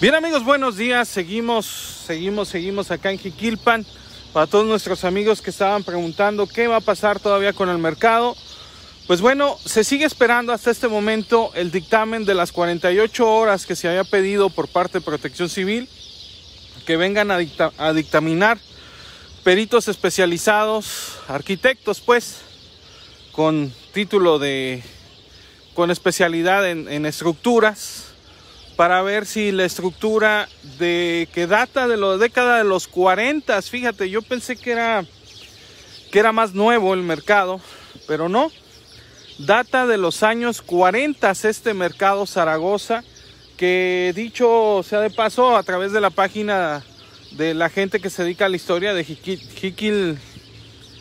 Bien amigos, buenos días. Seguimos, seguimos, seguimos acá en Jiquilpan. Para todos nuestros amigos que estaban preguntando qué va a pasar todavía con el mercado. Pues bueno, se sigue esperando hasta este momento el dictamen de las 48 horas que se había pedido por parte de Protección Civil, que vengan a, dictaminar peritos especializados, arquitectos pues, con título de, con especialidad en estructuras, para ver si la estructura de que data de la década de los 40, fíjate, yo pensé que era que era más nuevo el mercado, pero no. Data de los años 40 este mercado Zaragoza, que dicho sea de paso a través de la página de la gente que se dedica a la historia de Jiquil, Jiquil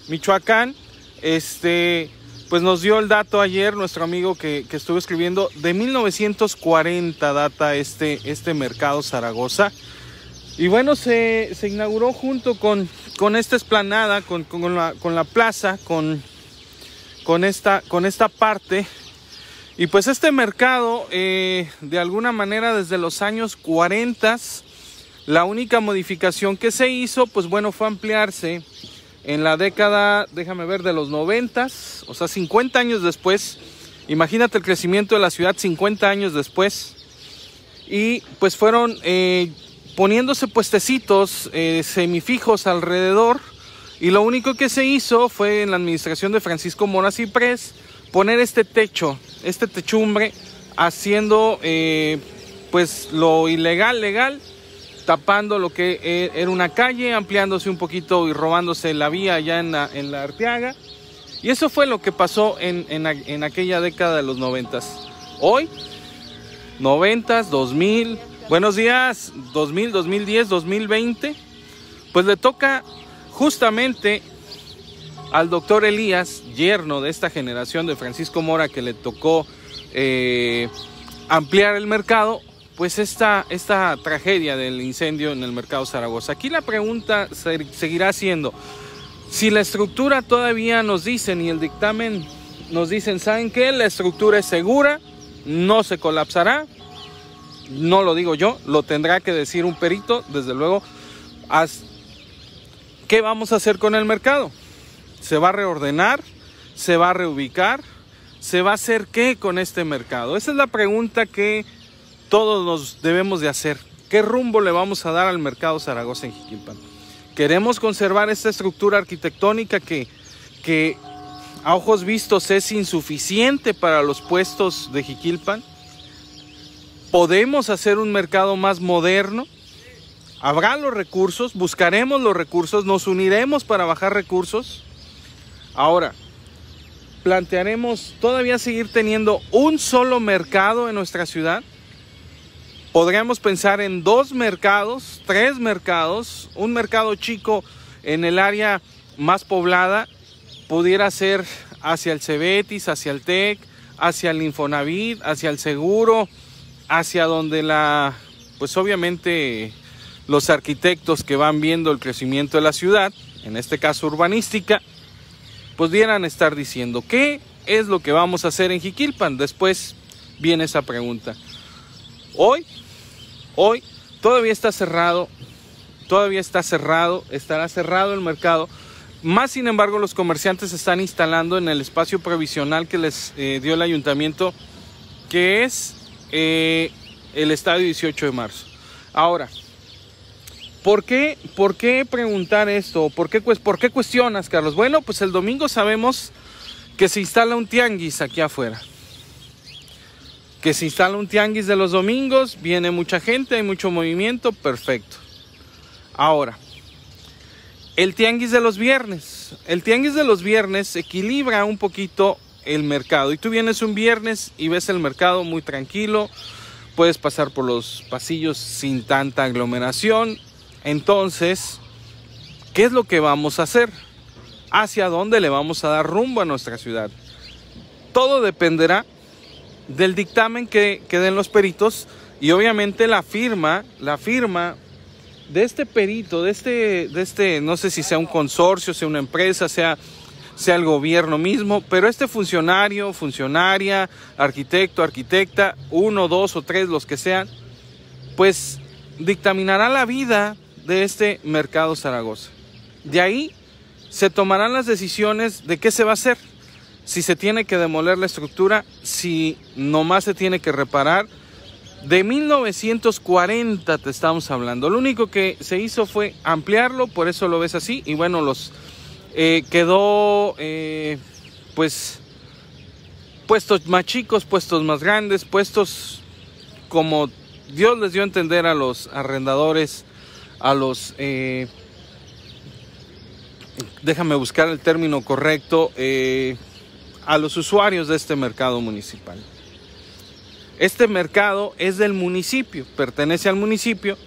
Michoacán, este pues nos dio el dato ayer nuestro amigo que, estuvo escribiendo, de 1940 data este, este mercado Zaragoza. Y bueno, se, inauguró junto con, con esta esplanada, con, la, plaza, con, con, esta, con esta parte. Y pues este mercado, eh, de alguna manera desde los años 40, la única modificación que se hizo, pues bueno, fue ampliarse en la década, déjame ver, de los 90, o sea, 50 años después. Imagínate el crecimiento de la ciudad 50 años después. Y pues fueron eh, poniéndose puestecitos eh, semifijos alrededor. Y lo único que se hizo fue en la administración de Francisco Mora Ciprés poner este techo, este techumbre, haciendo eh, pues lo ilegal legal tapando lo que eh, era una calle, ampliándose un poquito y robándose la vía allá en la, en Arteaga. Y eso fue lo que pasó en, aquella década de los noventas. Hoy, noventas, 2000, buenos días, 2000, 2010, 2020, pues le toca justamente al doctor Elías, yerno de esta generación de Francisco Mora que le tocó eh, ampliar el mercado, pues esta, esta tragedia del incendio en el mercado Zaragoza. Aquí la pregunta seguirá siendo, si la estructura todavía nos dicen y el dictamen nos dicen, ¿saben qué? La estructura es segura, no se colapsará, no lo digo yo, lo tendrá que decir un perito, desde luego, ¿qué vamos a hacer con el mercado? ¿Se va a reordenar? ¿Se va a reubicar? ¿Se va a hacer qué con este mercado? Esa es la pregunta que todos nos debemos de hacer. ¿Qué rumbo le vamos a dar al mercado Zaragoza en Jiquilpan? Queremos conservar esta estructura arquitectónica que, que a ojos vistos es insuficiente para los puestos de Jiquilpan. Podemos hacer un mercado más moderno. Habrá los recursos, buscaremos los recursos, nos uniremos para bajar recursos. Ahora, plantearemos todavía seguir teniendo un solo mercado en nuestra ciudad podríamos pensar en dos mercados, tres mercados, un mercado chico en el área más poblada, pudiera ser hacia el Cebetis, hacia el TEC, hacia el Infonavit, hacia el Seguro, hacia donde la, pues obviamente los arquitectos que van viendo el crecimiento de la ciudad, en este caso urbanística, pudieran pues estar diciendo, ¿qué es lo que vamos a hacer en Jiquilpan? Después viene esa pregunta. Hoy, hoy todavía está cerrado, todavía está cerrado, estará cerrado el mercado. Más sin embargo, los comerciantes se están instalando en el espacio provisional que les eh, dio el ayuntamiento, que es eh, el estadio 18 de marzo. Ahora, ¿por qué, por qué preguntar esto? ¿Por qué, pues, ¿Por qué cuestionas, Carlos? Bueno, pues el domingo sabemos que se instala un tianguis aquí afuera que se instala un tianguis de los domingos, viene mucha gente, hay mucho movimiento, perfecto. Ahora, el tianguis de los viernes. El tianguis de los viernes equilibra un poquito el mercado. Y tú vienes un viernes y ves el mercado muy tranquilo, puedes pasar por los pasillos sin tanta aglomeración. Entonces, ¿qué es lo que vamos a hacer? ¿Hacia dónde le vamos a dar rumbo a nuestra ciudad? Todo dependerá del dictamen que, den los peritos y obviamente la firma, la firma de este perito, de este, de este, no sé si sea un consorcio, sea una empresa, sea, sea el gobierno mismo, pero este funcionario, funcionaria, arquitecto, arquitecta, uno, dos o tres, los que sean, pues dictaminará la vida de este mercado Zaragoza. De ahí se tomarán las decisiones de qué se va a hacer si se tiene que demoler la estructura, si nomás se tiene que reparar. De 1940 te estamos hablando. Lo único que se hizo fue ampliarlo, por eso lo ves así. Y bueno, los eh, quedó eh, pues puestos más chicos, puestos más grandes, puestos como Dios les dio a entender a los arrendadores, a los eh, déjame buscar el término correcto a los usuarios de este mercado municipal. Este mercado es del municipio, pertenece al municipio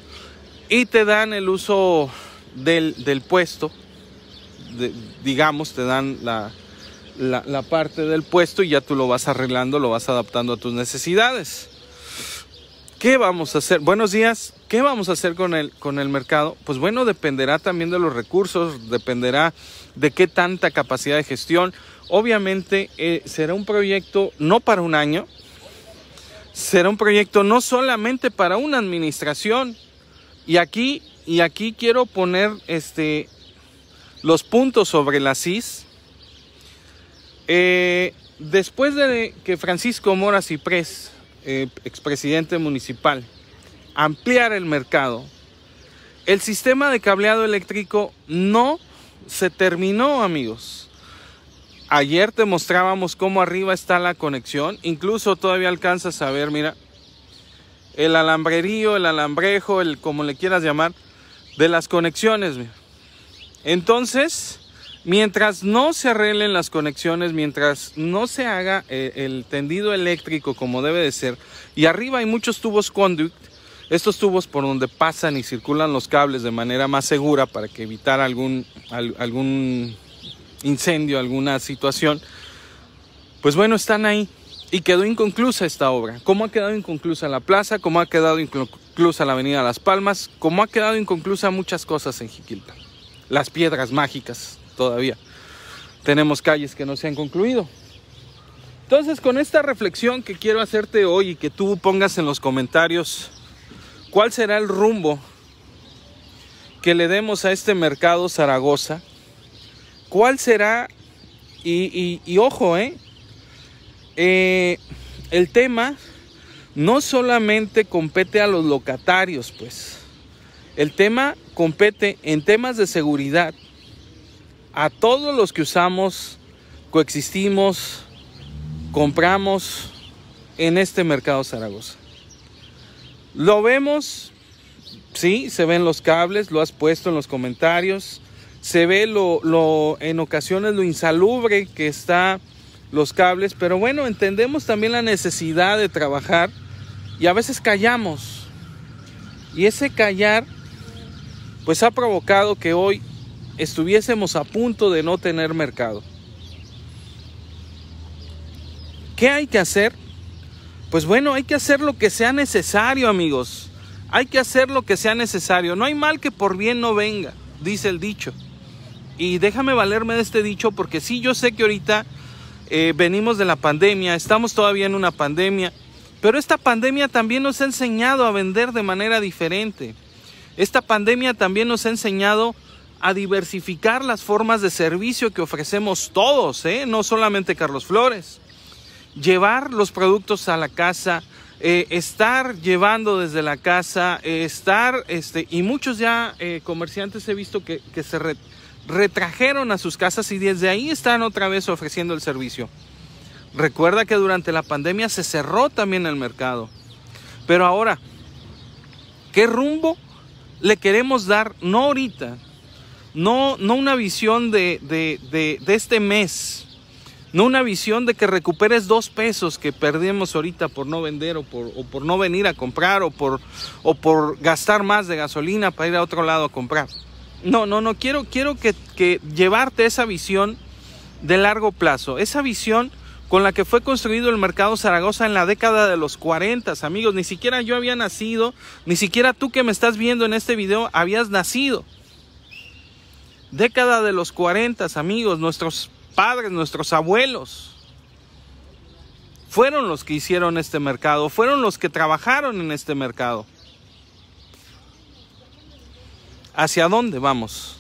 y te dan el uso del, puesto, digamos, te dan la, la, parte del puesto y ya tú lo vas arreglando, lo vas adaptando a tus necesidades. ¿Qué vamos a hacer? Buenos días. ¿Qué vamos a hacer con el, con el mercado? Pues bueno, dependerá también de los recursos, dependerá de qué tanta capacidad de gestión Obviamente eh, será un proyecto no para un año, será un proyecto no solamente para una administración. Y aquí, y aquí quiero poner este, los puntos sobre la CIS. Eh, después de que Francisco Mora Ciprés, eh, expresidente municipal, ampliara el mercado, el sistema de cableado eléctrico no se terminó, amigos Ayer te mostrábamos cómo arriba está la conexión. Incluso todavía alcanzas a ver, mira, el alambrerío, el alambrejo, el como le quieras llamar, de las conexiones. Entonces, mientras no se arreglen las conexiones, mientras no se haga eh, el, tendido eléctrico como debe de ser, y arriba hay muchos tubos conduct, estos tubos por donde pasan y circulan los cables de manera más segura para que evitar algún, algún incendio, alguna situación, pues bueno, están ahí. Y quedó inconclusa esta obra. ¿Cómo ha quedado inconclusa la plaza? ¿Cómo ha quedado inconclusa la Avenida Las Palmas? ¿Cómo ha quedado inconclusa muchas cosas en Jiquilpa. Las piedras mágicas todavía. Tenemos calles que no se han concluido. Entonces, con esta reflexión que quiero hacerte hoy y que tú pongas en los comentarios, ¿cuál será el rumbo que le demos a este mercado Zaragoza ¿Cuál será? Y, ojo, ¿eh? eh, el tema no solamente compete a los locatarios, pues. El tema compete en temas de seguridad a todos los que usamos, coexistimos, compramos en este mercado Zaragoza. Lo vemos, sí, se ven los cables, lo has puesto en los comentarios se ve lo, lo, en ocasiones lo insalubre que está los cables, pero bueno, entendemos también la necesidad de trabajar y a veces callamos. Y ese callar pues ha provocado que hoy estuviésemos a punto de no tener mercado. ¿Qué hay que hacer? Pues bueno, hay que hacer lo que sea necesario, amigos. Hay que hacer lo que sea necesario. No hay mal que por bien no venga, dice el dicho. Y déjame valerme de este dicho porque sí, yo sé que ahorita eh, venimos de la pandemia, estamos todavía en una pandemia, pero esta pandemia también nos ha enseñado a vender de manera diferente. Esta pandemia también nos ha enseñado a diversificar las formas de servicio que ofrecemos todos, ¿eh? no solamente Carlos Flores. Llevar los productos a la casa, eh, estar llevando desde la casa, estar, este, y muchos ya comerciantes he visto que, se, retrajeron a sus casas y desde ahí están otra vez ofreciendo el servicio. Recuerda que durante la pandemia se cerró también el mercado. Pero ahora, ¿qué rumbo le queremos dar? No ahorita, no, no una visión de, de, este mes, no una visión de que recuperes dos pesos que perdimos ahorita por no vender o por, o por no venir a comprar o por, o por gastar más de gasolina para ir a otro lado a comprar. No, no, no, quiero, quiero que, llevarte esa visión de largo plazo, esa visión con la que fue construido el mercado Zaragoza en la década de los 40, amigos. Ni siquiera yo había nacido, ni siquiera tú que me estás viendo en este video habías nacido. Década de los 40, amigos, nuestros padres, nuestros abuelos, fueron los que hicieron este mercado, fueron los que trabajaron en este mercado hacia dónde vamos,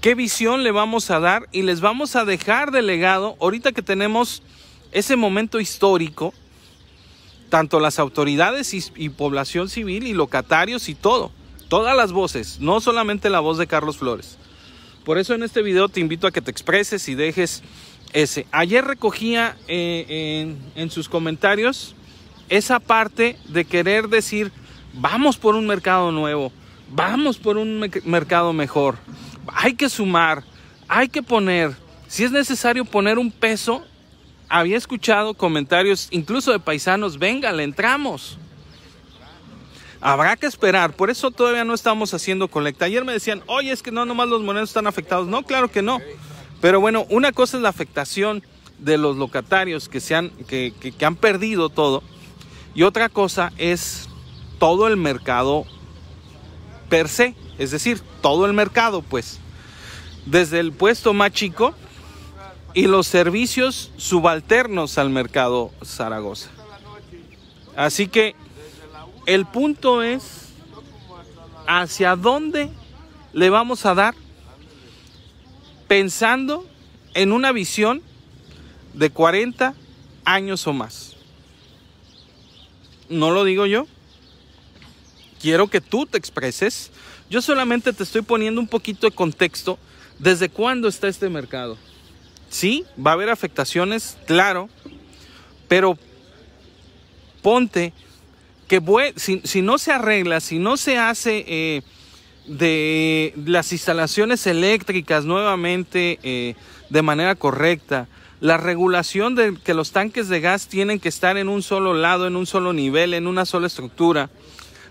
qué visión le vamos a dar y les vamos a dejar de legado, ahorita que tenemos ese momento histórico, tanto las autoridades y, población civil y locatarios y todo, todas las voces, no solamente la voz de Carlos Flores. Por eso en este video te invito a que te expreses y dejes ese. Ayer recogía eh, en sus comentarios esa parte de querer decir, vamos por un mercado nuevo, Vamos por un mercado mejor. Hay que sumar, hay que poner. Si es necesario poner un peso, había escuchado comentarios incluso de paisanos, venga, le entramos. Habrá que esperar, por eso todavía no estamos haciendo colecta. Ayer me decían, oye, es que no, nomás los monedos están afectados. No, claro que no. Pero bueno, una cosa es la afectación de los locatarios que, que han perdido todo y otra cosa es todo el mercado per se, es decir, todo el mercado, pues, desde el puesto más chico y los servicios subalternos al mercado Zaragoza. Así que el punto es hacia dónde le vamos a dar pensando en una visión de 40 años o más. No lo digo yo, quiero que tú te expreses. Yo solamente te estoy poniendo un poquito de contexto desde cuándo está este mercado. Sí, va a haber afectaciones, claro, pero ponte que si, no se arregla, si no se hace eh, de las instalaciones eléctricas nuevamente eh, de manera correcta, la regulación de que los tanques de gas tienen que estar en un solo lado, en un solo nivel, en una sola estructura,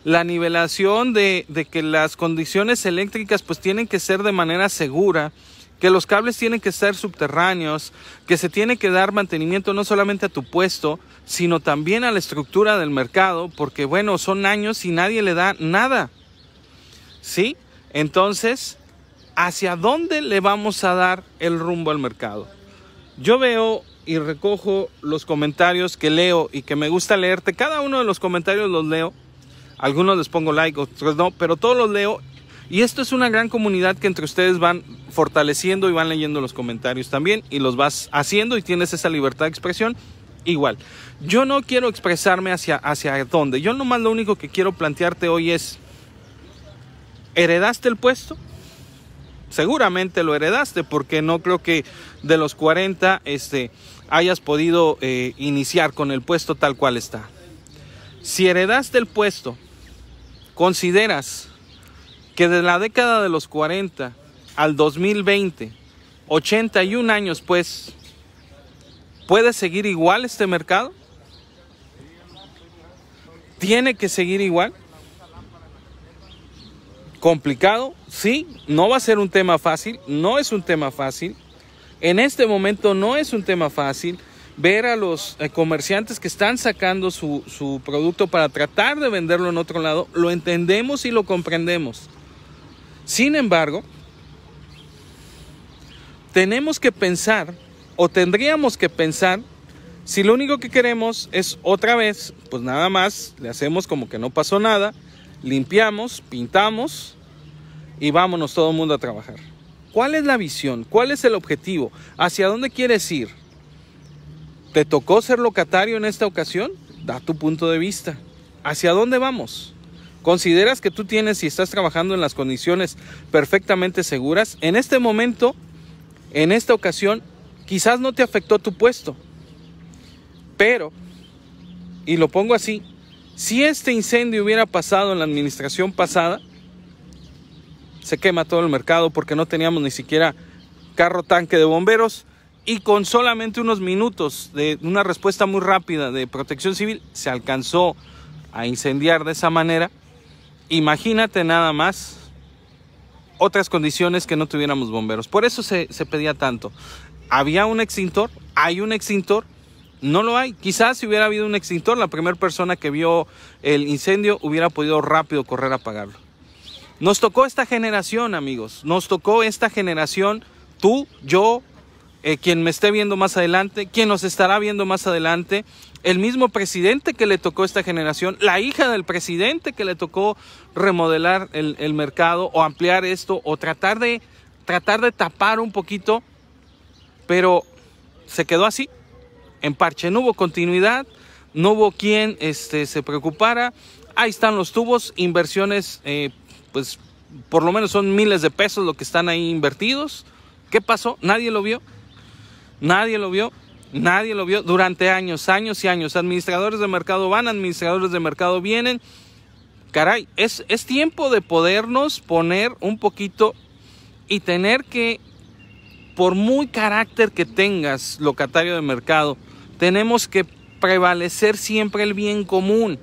la nivelación de, que las condiciones eléctricas pues tienen que ser de manera segura, que los cables tienen que ser subterráneos, que se tiene que dar mantenimiento no solamente a tu puesto, sino también a la estructura del mercado, porque bueno, son años y nadie le da nada. ¿Sí? Entonces, ¿hacia dónde le vamos a dar el rumbo al mercado? Yo veo y recojo los comentarios que leo y que me gusta leerte, cada uno de los comentarios los leo algunos les pongo like, otros no, pero todos los leo. Y esto es una gran comunidad que entre ustedes van fortaleciendo y van leyendo los comentarios también y los vas haciendo y tienes esa libertad de expresión igual. Yo no quiero expresarme hacia, hacia dónde. Yo nomás lo único que quiero plantearte hoy es, ¿heredaste el puesto? seguramente lo heredaste, porque no creo que de los 40 este, hayas podido eh, iniciar con el puesto tal cual está. Si heredaste el puesto ¿Consideras que de la década de los 40 al 2020, 81 años pues, puede seguir igual este mercado? ¿Tiene que seguir igual? complicado, sí, no va a ser un tema fácil, no es un tema fácil. En este momento no es un tema fácil ver a los eh, comerciantes que están sacando su, su producto para tratar de venderlo en otro lado, lo entendemos y lo comprendemos. Sin embargo, tenemos que pensar o tendríamos que pensar si lo único que queremos es otra vez, pues nada más, le hacemos como que no pasó nada, limpiamos, pintamos y vámonos todo el mundo a trabajar. ¿Cuál es la visión? ¿Cuál es el objetivo? ¿Hacia dónde quieres ir? ¿Te tocó ser locatario en esta ocasión? Da tu punto de vista. ¿Hacia dónde vamos? ¿Consideras que tú tienes y estás trabajando en las condiciones perfectamente seguras? En este momento, en esta ocasión, quizás no te afectó tu puesto. Pero, y lo pongo así, si este incendio hubiera pasado en la administración pasada, se quema todo el mercado porque no teníamos ni siquiera carro tanque de bomberos, y con solamente unos minutos de una respuesta muy rápida de protección civil se alcanzó a incendiar de esa manera. Imagínate nada más otras condiciones que no tuviéramos bomberos. Por eso se, se pedía tanto. ¿Había un extintor? ¿Hay un extintor? No lo hay. Quizás si hubiera habido un extintor, la primera persona que vio el incendio hubiera podido rápido correr a apagarlo. Nos tocó esta generación, amigos. Nos tocó esta generación, tú, yo, eh, quien me esté viendo más adelante, quien nos estará viendo más adelante, el mismo presidente que le tocó esta generación, la hija del presidente que le tocó remodelar el, mercado o ampliar esto o tratar de, tratar de tapar un poquito, pero se quedó así, en parche, no hubo continuidad, no hubo quien este, se preocupara, ahí están los tubos, inversiones, eh, pues por lo menos son miles de pesos lo que están ahí invertidos, ¿qué pasó? Nadie lo vio. Nadie lo vio. Nadie lo vio durante años, años y años. Administradores de mercado van, administradores de mercado vienen. Caray, es, tiempo de podernos poner un poquito y tener que, por muy carácter que tengas, locatario de mercado, tenemos que prevalecer siempre el bien común.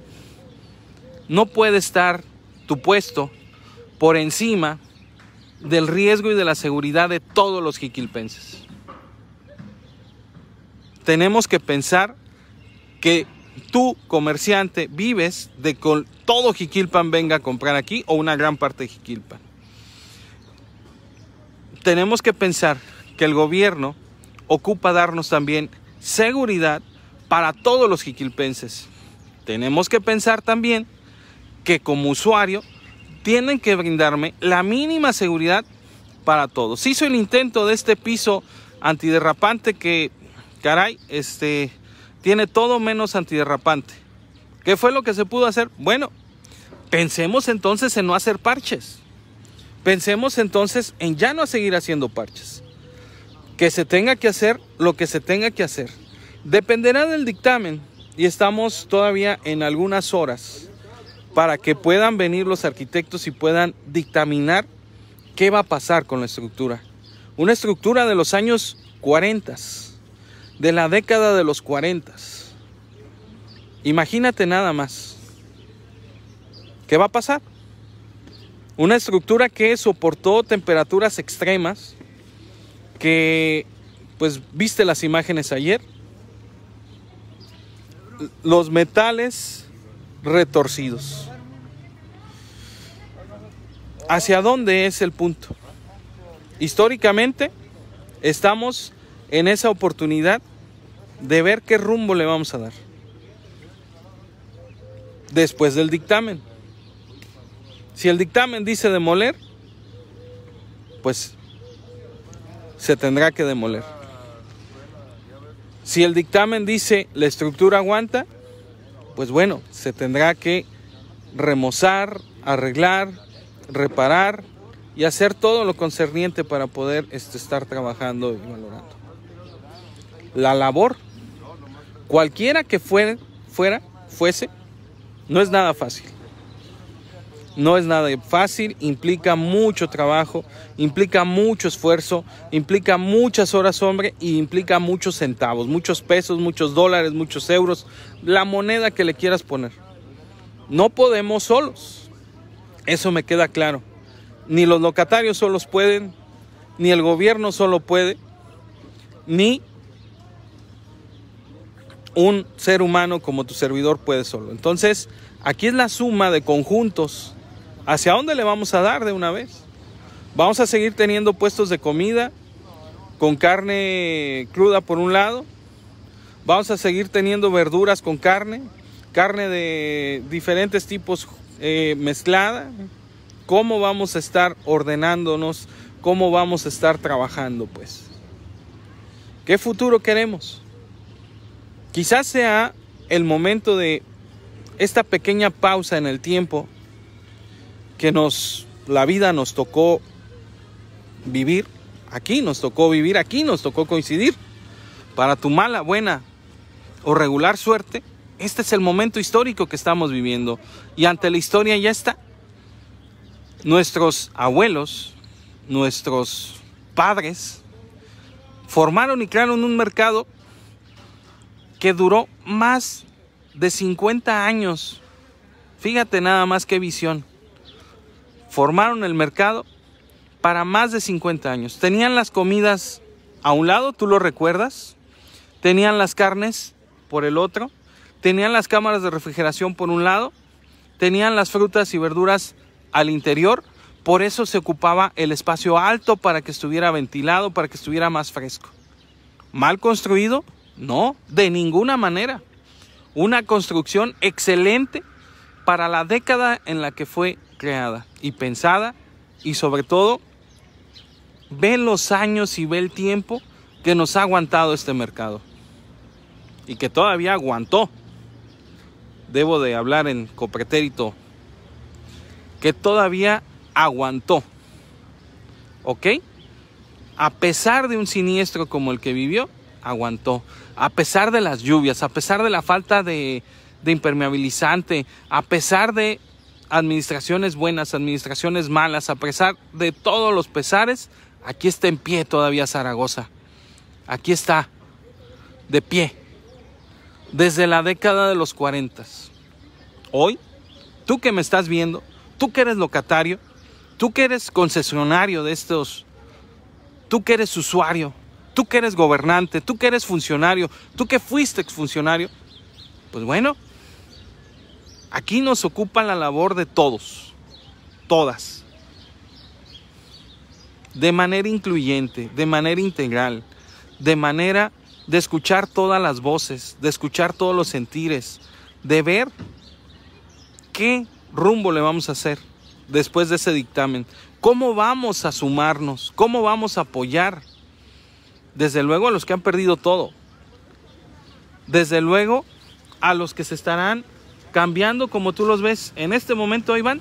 No puede estar tu puesto por encima del riesgo y de la seguridad de todos los jiquilpenses tenemos que pensar que tú, comerciante, vives de que todo Jiquilpan venga a comprar aquí o una gran parte de Jiquilpan. Tenemos que pensar que el gobierno ocupa darnos también seguridad para todos los jiquilpenses. Tenemos que pensar también que como usuario tienen que brindarme la mínima seguridad para todos. hizo el intento de este piso antiderrapante que caray, este, tiene todo menos antiderrapante. ¿Qué fue lo que se pudo hacer? Bueno, pensemos entonces en no hacer parches. Pensemos entonces en ya no seguir haciendo parches. Que se tenga que hacer lo que se tenga que hacer. Dependerá del dictamen y estamos todavía en algunas horas para que puedan venir los arquitectos y puedan dictaminar qué va a pasar con la estructura. Una estructura de los años 40 de la década de los 40. Imagínate nada más. ¿Qué va a pasar? Una estructura que soportó temperaturas extremas, que pues viste las imágenes ayer. Los metales retorcidos. ¿Hacia dónde es el punto? Históricamente estamos en esa oportunidad de ver qué rumbo le vamos a dar. Después del dictamen. Si el dictamen dice demoler, pues se tendrá que demoler. Si el dictamen dice la estructura aguanta, pues bueno, se tendrá que remozar, arreglar, reparar y hacer todo lo concerniente para poder este, estar trabajando y valorando la labor, cualquiera que fuera, fuera, fuese, no es nada fácil. No es nada fácil, implica mucho trabajo, implica mucho esfuerzo, implica muchas horas hombre y implica muchos centavos, muchos pesos, muchos dólares, muchos euros, la moneda que le quieras poner. No podemos solos, eso me queda claro. Ni los locatarios solos pueden, ni el gobierno solo puede, ni un ser humano como tu servidor puede solo. Entonces, aquí es la suma de conjuntos. ¿Hacia dónde le vamos a dar de una vez? Vamos a seguir teniendo puestos de comida con carne cruda por un lado. Vamos a seguir teniendo verduras con carne, carne de diferentes tipos eh, mezclada. ¿Cómo vamos a estar ordenándonos? ¿Cómo vamos a estar trabajando? Pues, ¿qué futuro queremos? Quizás sea el momento de esta pequeña pausa en el tiempo que nos la vida nos tocó vivir aquí, nos tocó vivir aquí, nos tocó coincidir. Para tu mala, buena o regular suerte, este es el momento histórico que estamos viviendo y ante la historia ya está. Nuestros abuelos, nuestros padres formaron y crearon un mercado que duró más de 50 años. Fíjate nada más qué visión. Formaron el mercado para más de 50 años. Tenían las comidas a un lado, tú lo recuerdas. Tenían las carnes por el otro. Tenían las cámaras de refrigeración por un lado. Tenían las frutas y verduras al interior. Por eso se ocupaba el espacio alto para que estuviera ventilado, para que estuviera más fresco. Mal construido, no, de ninguna manera. Una construcción excelente para la década en la que fue creada y pensada y sobre todo ve los años y ve el tiempo que nos ha aguantado este mercado y que todavía aguantó. Debo de hablar en copretérito que todavía aguantó. ¿Ok? A pesar de un siniestro como el que vivió, aguantó a pesar de las lluvias, a pesar de la falta de, impermeabilizante, a pesar de administraciones buenas, administraciones malas, a pesar de todos los pesares, aquí está en pie todavía Zaragoza. Aquí está, de pie, desde la década de los 40. Hoy, tú que me estás viendo, tú que eres locatario, tú que eres concesionario de estos, tú que eres usuario tú que eres gobernante, tú que eres funcionario, tú que fuiste exfuncionario, pues bueno, aquí nos ocupa la labor de todos, todas, de manera incluyente, de manera integral, de manera de escuchar todas las voces, de escuchar todos los sentires, de ver qué rumbo le vamos a hacer después de ese dictamen, cómo vamos a sumarnos, cómo vamos a apoyar desde luego a los que han perdido todo. Desde luego a los que se estarán cambiando como tú los ves en este momento, Iván.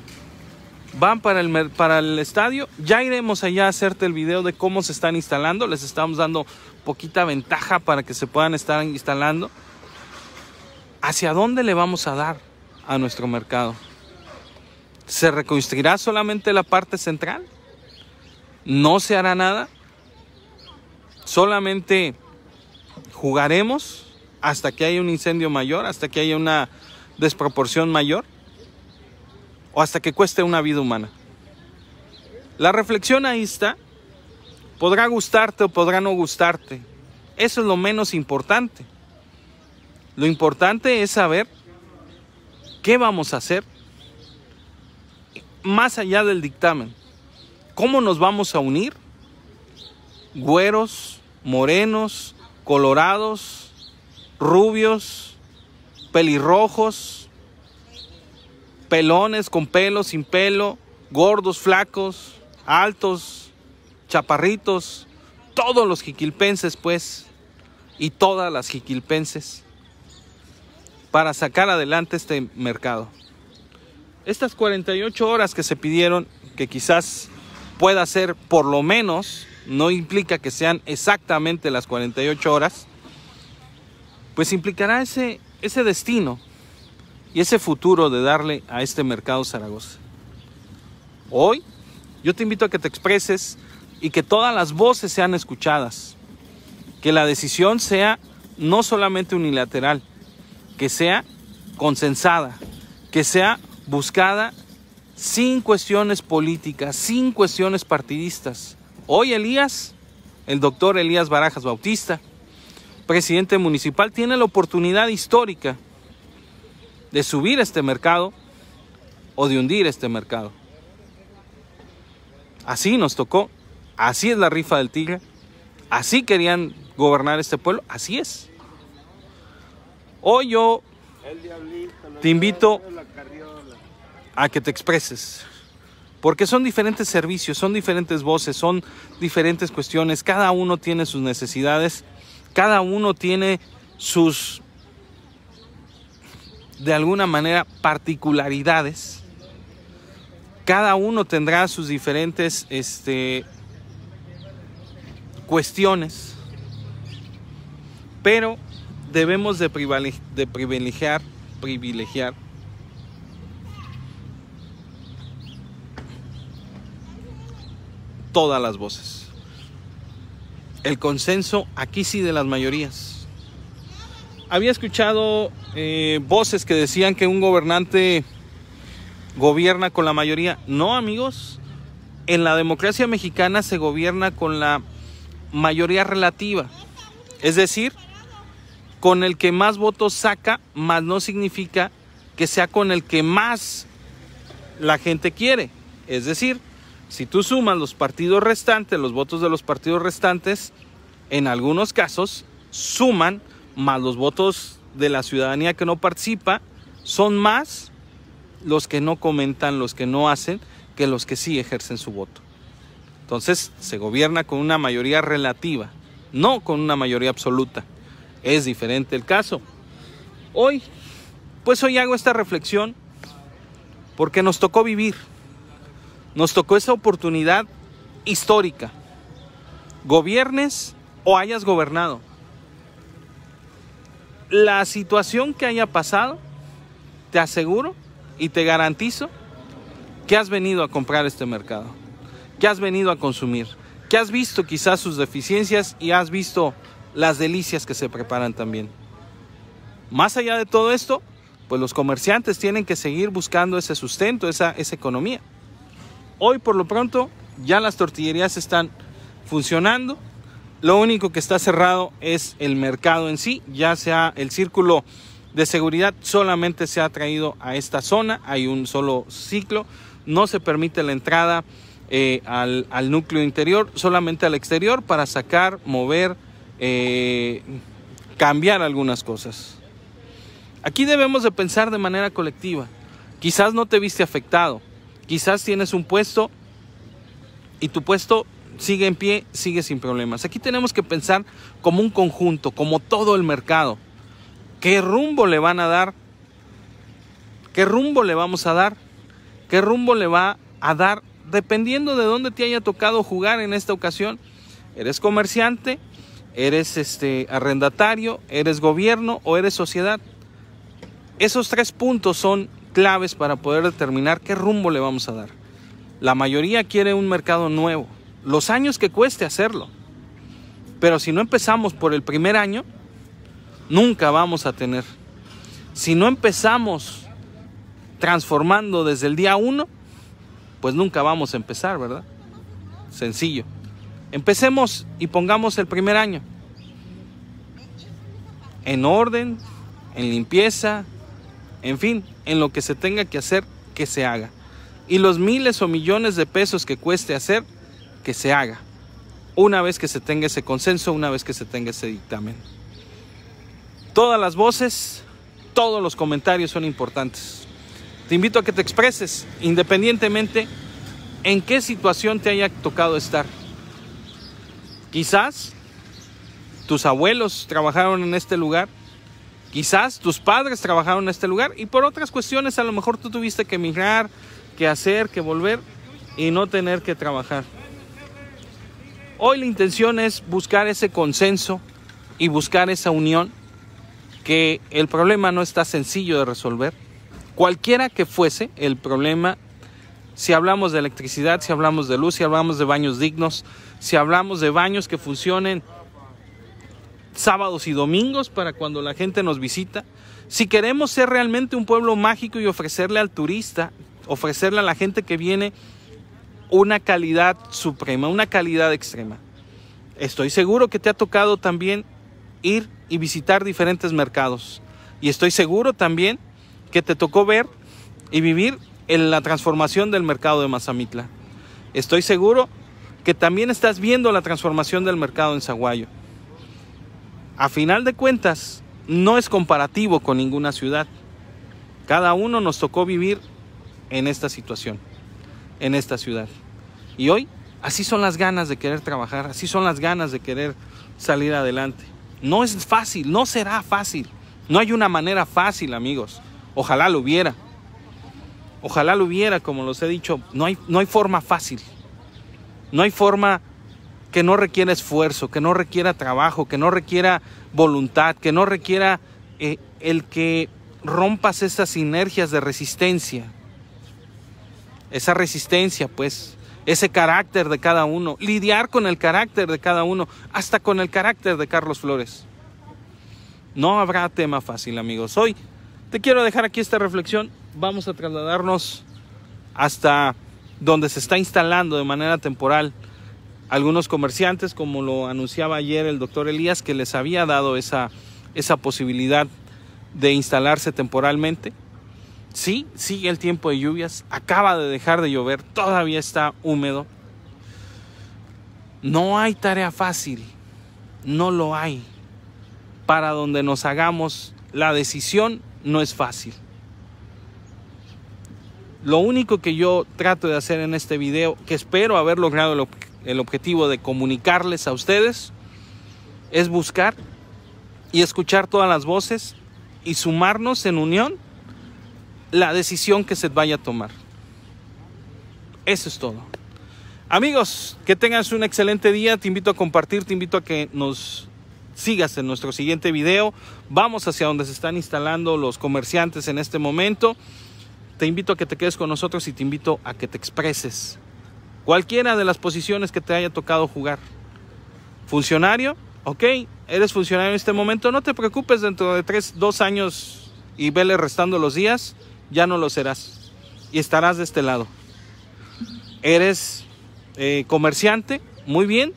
Van para el, para el estadio. Ya iremos allá a hacerte el video de cómo se están instalando. Les estamos dando poquita ventaja para que se puedan estar instalando. ¿Hacia dónde le vamos a dar a nuestro mercado? ¿Se reconstruirá solamente la parte central? ¿No se hará nada? Solamente jugaremos hasta que haya un incendio mayor, hasta que haya una desproporción mayor o hasta que cueste una vida humana. La reflexión ahí está. Podrá gustarte o podrá no gustarte. Eso es lo menos importante. Lo importante es saber qué vamos a hacer más allá del dictamen. ¿Cómo nos vamos a unir? güeros, morenos, colorados, rubios, pelirrojos, pelones con pelo, sin pelo, gordos, flacos, altos, chaparritos, todos los jiquilpenses pues, y todas las jiquilpenses, para sacar adelante este mercado. Estas 48 horas que se pidieron, que quizás pueda ser por lo menos no implica que sean exactamente las 48 horas, pues implicará ese, ese destino y ese futuro de darle a este mercado Zaragoza. Hoy yo te invito a que te expreses y que todas las voces sean escuchadas, que la decisión sea no solamente unilateral, que sea consensada, que sea buscada sin cuestiones políticas, sin cuestiones partidistas, Hoy Elías, el doctor Elías Barajas Bautista, presidente municipal, tiene la oportunidad histórica de subir este mercado o de hundir este mercado. Así nos tocó, así es la rifa del tigre, así querían gobernar este pueblo, así es. Hoy yo te invito a que te expreses. Porque son diferentes servicios, son diferentes voces, son diferentes cuestiones, cada uno tiene sus necesidades, cada uno tiene sus, de alguna manera, particularidades. Cada uno tendrá sus diferentes este, cuestiones, pero debemos de privilegiar, privilegiar todas las voces. El consenso aquí sí de las mayorías. Había escuchado eh, voces que decían que un gobernante gobierna con la mayoría. No, amigos, en la democracia mexicana se gobierna con la mayoría relativa. Es decir, con el que más votos saca, más no significa que sea con el que más la gente quiere. Es decir, si tú sumas los partidos restantes, los votos de los partidos restantes, en algunos casos suman más los votos de la ciudadanía que no participa, son más los que no comentan, los que no hacen, que los que sí ejercen su voto. Entonces se gobierna con una mayoría relativa, no con una mayoría absoluta. Es diferente el caso. Hoy, pues hoy hago esta reflexión porque nos tocó vivir. Nos tocó esa oportunidad histórica. Gobiernes o hayas gobernado. La situación que haya pasado, te aseguro y te garantizo que has venido a comprar este mercado, que has venido a consumir, que has visto quizás sus deficiencias y has visto las delicias que se preparan también. Más allá de todo esto, pues los comerciantes tienen que seguir buscando ese sustento, esa, esa economía. Hoy por lo pronto ya las tortillerías están funcionando. Lo único que está cerrado es el mercado en sí. Ya sea el círculo de seguridad solamente se ha traído a esta zona. Hay un solo ciclo. No se permite la entrada eh, al, núcleo interior, solamente al exterior para sacar, mover, eh, cambiar algunas cosas. Aquí debemos de pensar de manera colectiva. Quizás no te viste afectado, Quizás tienes un puesto y tu puesto sigue en pie, sigue sin problemas. Aquí tenemos que pensar como un conjunto, como todo el mercado. ¿Qué rumbo le van a dar? ¿Qué rumbo le vamos a dar? ¿Qué rumbo le va a dar? Dependiendo de dónde te haya tocado jugar en esta ocasión. ¿Eres comerciante? ¿Eres este arrendatario? ¿Eres gobierno o eres sociedad? Esos tres puntos son claves para poder determinar qué rumbo le vamos a dar. La mayoría quiere un mercado nuevo, los años que cueste hacerlo. Pero si no empezamos por el primer año, nunca vamos a tener. Si no empezamos transformando desde el día uno, pues nunca vamos a empezar, ¿verdad? Sencillo. Empecemos y pongamos el primer año. En orden, en limpieza, en fin, en lo que se tenga que hacer, que se haga. Y los miles o millones de pesos que cueste hacer, que se haga. Una vez que se tenga ese consenso, una vez que se tenga ese dictamen. Todas las voces, todos los comentarios son importantes. Te invito a que te expreses, independientemente en qué situación te haya tocado estar. Quizás tus abuelos trabajaron en este lugar Quizás tus padres trabajaron en este lugar y por otras cuestiones a lo mejor tú tuviste que emigrar, que hacer, que volver y no tener que trabajar. Hoy la intención es buscar ese consenso y buscar esa unión, que el problema no está sencillo de resolver. Cualquiera que fuese el problema, si hablamos de electricidad, si hablamos de luz, si hablamos de baños dignos, si hablamos de baños que funcionen sábados y domingos para cuando la gente nos visita. Si queremos ser realmente un pueblo mágico y ofrecerle al turista, ofrecerle a la gente que viene una calidad suprema, una calidad extrema. Estoy seguro que te ha tocado también ir y visitar diferentes mercados. Y estoy seguro también que te tocó ver y vivir en la transformación del mercado de Mazamitla. Estoy seguro que también estás viendo la transformación del mercado en Zaguayo a final de cuentas, no es comparativo con ninguna ciudad. Cada uno nos tocó vivir en esta situación, en esta ciudad. Y hoy, así son las ganas de querer trabajar, así son las ganas de querer salir adelante. No es fácil, no será fácil. No hay una manera fácil, amigos. Ojalá lo hubiera. Ojalá lo hubiera, como los he dicho. No hay, no hay forma fácil. No hay forma que no requiera esfuerzo, que no requiera trabajo, que no requiera voluntad, que no requiera eh, el que rompas esas sinergias de resistencia. Esa resistencia, pues, ese carácter de cada uno, lidiar con el carácter de cada uno, hasta con el carácter de Carlos Flores. No habrá tema fácil, amigos. Hoy te quiero dejar aquí esta reflexión. Vamos a trasladarnos hasta donde se está instalando de manera temporal algunos comerciantes, como lo anunciaba ayer el doctor Elías, que les había dado esa, esa posibilidad de instalarse temporalmente. Sí, sigue el tiempo de lluvias, acaba de dejar de llover, todavía está húmedo. No hay tarea fácil, no lo hay. Para donde nos hagamos la decisión no es fácil. Lo único que yo trato de hacer en este video, que espero haber logrado lo que el objetivo de comunicarles a ustedes es buscar y escuchar todas las voces y sumarnos en unión la decisión que se vaya a tomar. Eso es todo. Amigos, que tengas un excelente día. Te invito a compartir, te invito a que nos sigas en nuestro siguiente video. Vamos hacia donde se están instalando los comerciantes en este momento. Te invito a que te quedes con nosotros y te invito a que te expreses Cualquiera de las posiciones que te haya tocado jugar. Funcionario, ok, eres funcionario en este momento, no te preocupes, dentro de tres, dos años y vele restando los días, ya no lo serás. Y estarás de este lado. Eres eh, comerciante, muy bien,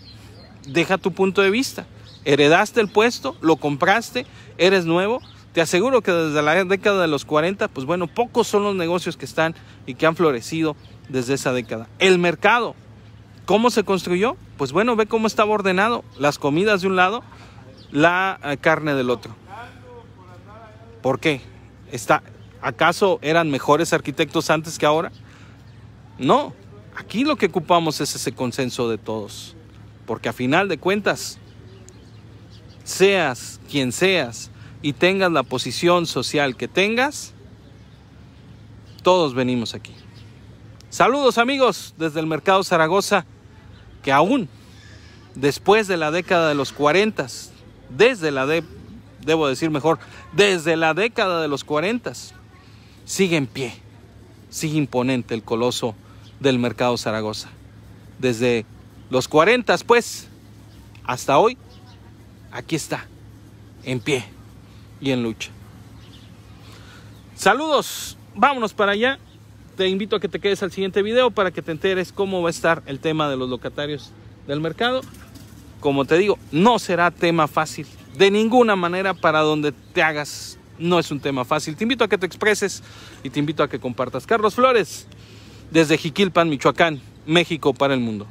deja tu punto de vista. Heredaste el puesto, lo compraste, eres nuevo. Te aseguro que desde la década de los 40, pues bueno, pocos son los negocios que están y que han florecido desde esa década. El mercado, ¿cómo se construyó? Pues bueno, ve cómo estaba ordenado. Las comidas de un lado, la eh, carne del otro. ¿Por qué? Está, ¿Acaso eran mejores arquitectos antes que ahora? No, aquí lo que ocupamos es ese consenso de todos. Porque a final de cuentas, seas quien seas y tengas la posición social que tengas, todos venimos aquí. Saludos amigos desde el Mercado Zaragoza, que aún después de la década de los 40, desde la debo decir mejor, desde la década de los 40, sigue en pie, sigue imponente el coloso del Mercado Zaragoza. Desde los 40 pues hasta hoy, aquí está, en pie y en lucha. Saludos, vámonos para allá te invito a que te quedes al siguiente video para que te enteres cómo va a estar el tema de los locatarios del mercado. Como te digo, no será tema fácil. De ninguna manera para donde te hagas, no es un tema fácil. Te invito a que te expreses y te invito a que compartas. Carlos Flores, desde Jiquilpan, Michoacán, México para el mundo.